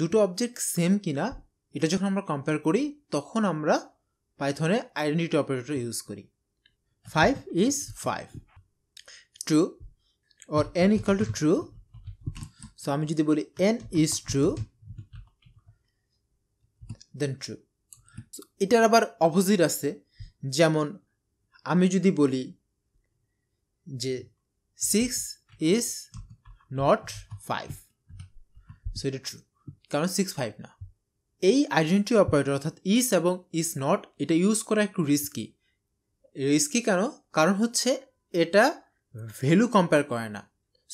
দুটো object same কিনা এটা যখন আমরা কম্পেয়ার করি তখন আমরা পাইথনে আইডেন্টিটি অপারেটর ইউজ করি five is five true or n equal to true so আমি যদি বলি n is true then true এটার আবার অপোজিট আছে যেমন আমি যদি বলি যে six is not five so এটা ট্রু কারণ সিক্স ফাইভ না এই আইডেন্টি অপারেটর অর্থাৎ ইস এবং ইস নট এটা ইউজ করা একটু রিস্কি রিস্কি কেন কারণ হচ্ছে এটা ভ্যালু কম্পেয়ার করে না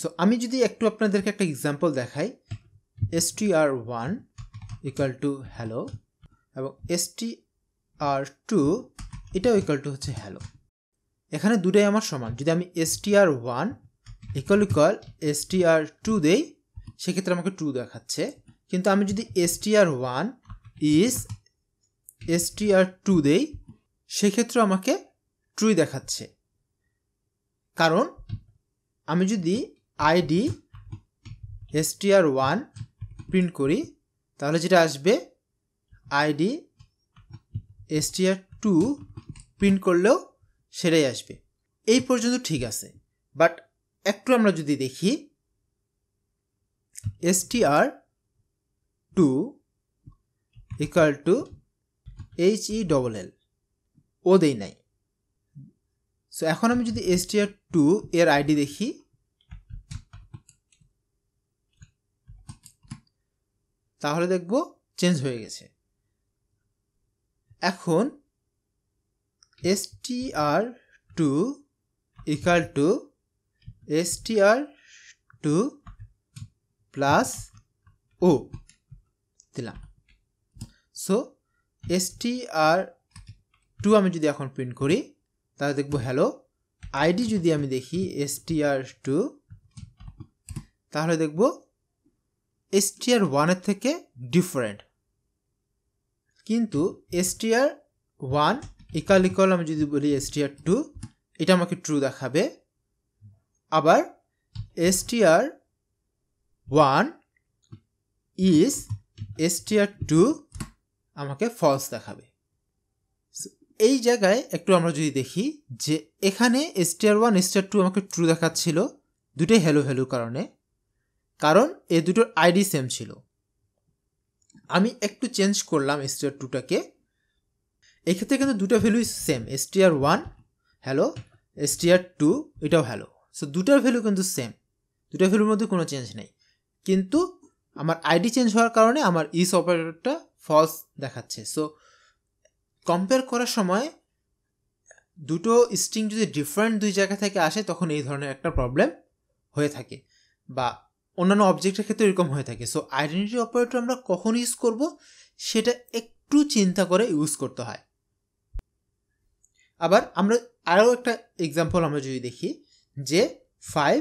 সো আমি যদি একটু আপনাদেরকে একটা এক্সাম্পল দেখাই S T R one equal to hello এবং এস টি আর টু এটাও ইকাল টু হচ্ছে হ্যালো এখানে দুটাই আমার সমান যদি আমি S T R one equal equal S T R two দেই সেক্ষেত্রে আমাকে টু দেখাচ্ছে কিন্তু আমি যদি STR one is STR two দেই সেক্ষেত্রে আমাকে ট্রুই দেখাচ্ছে কারণ আমি যদি আইডি এসটিআর ওয়ান প্রিন্ট করি তাহলে যেটা আসবে আইডি এসটিআর টু প্রিন্ট করলেও সেটাই আসবে এই পর্যন্ত ঠিক আছে বাট একটু আমরা যদি দেখি STR two equal to H E double L O দেই নাই সো এখন আমি যদি এস টি আর টু এর আইডি দেখি তাহলে দেখব চেঞ্জ হয়ে গেছে এখন S T R two equal to S T R two plus O দিলাম so S T R two আমি যদি এখন প্রিন্ট করি তাহলে দেখব হ্যালো আইডি যদি আমি দেখি এস টি আর টু তাহলে দেখব টি আর ওয়ানের থেকে ডিফারেন্ট কিন্তু ST R one equal equal আমি যদি বলি এস টি আর টু এটা আমাকে ট্রু দেখাবে আবার S T R one is STR two আমাকে ফলস দেখাবে এই জায়গায় একটু আমরা যদি দেখি যে এখানে এসটিআর ওয়ান এসটিআর টু আমাকে ট্রু দেখাচ্ছিল দুটোই হ্যালো ভ্যালুর কারণে কারণ এ দুটোর আইডি সেম ছিল আমি একটু চেঞ্জ করলাম এসটিআর টুটাকে এক্ষেত্রে কিন্তু দুটো ভ্যালুই same STR one hello STR two এটাও হ্যালো সো দুটার ভ্যালু কিন্তু সেম দুটো ভ্যালুর মধ্যে কোনো চেঞ্জ নেই কিন্তু আমার আইডি চেঞ্জ হওয়ার কারণে আমার ইস অপারেটরটা ফলস দেখাচ্ছে সো কম্পেয়ার করার সময় দুটো স্ট্রিং যদি ডিফারেন্ট দুই জায়গা থেকে আসে তখন এই ধরনের একটা প্রবলেম হয়ে থাকে বা অন্যান্য অবজেক্টের ক্ষেত্রে এরকম হয়ে থাকে সো আইডেন্টি অপারেটর আমরা কখন ইউজ করব সেটা একটু চিন্তা করে ইউজ করতে হয় আবার আমরা আরও একটা এক্সাম্পল আমরা যদি দেখি যে ফাইভ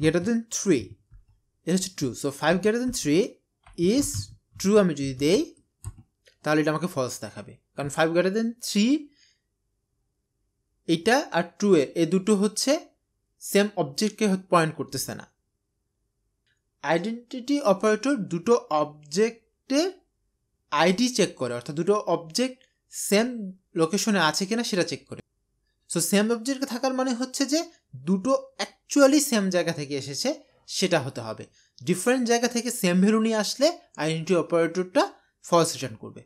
গ্রেটার দেন থ্রি এটা হচ্ছে true so five greater than three is true আমি যদি দেই তাহলে এটা আমাকে ফলস দেখাবে কারণ ফাইভ গ্রেটার দেন থ্রি এইটা আর ট্রু এ দুটো হচ্ছে সেম অবজেক্টকে পয়েন্ট করতেছে না আইডেন্টিটি অপারেটর দুটো অবজেক্টের আইডি চেক করে অর্থাৎ দুটো অবজেক্ট সেম লোকেশনে আছে কিনা সেটা চেক করে সো সেম অবজেক্ট থাকার মানে হচ্ছে যে দুটো অ্যাকচুয়ালি সেম জায়গা থেকে এসেছে সেটা হতে হবে ডিফারেন্ট জায়গা থেকে সেম ভেরুনি নিয়ে আসলে আইডেন্টি অপারেটরটা ফলস রিটার্ন করবে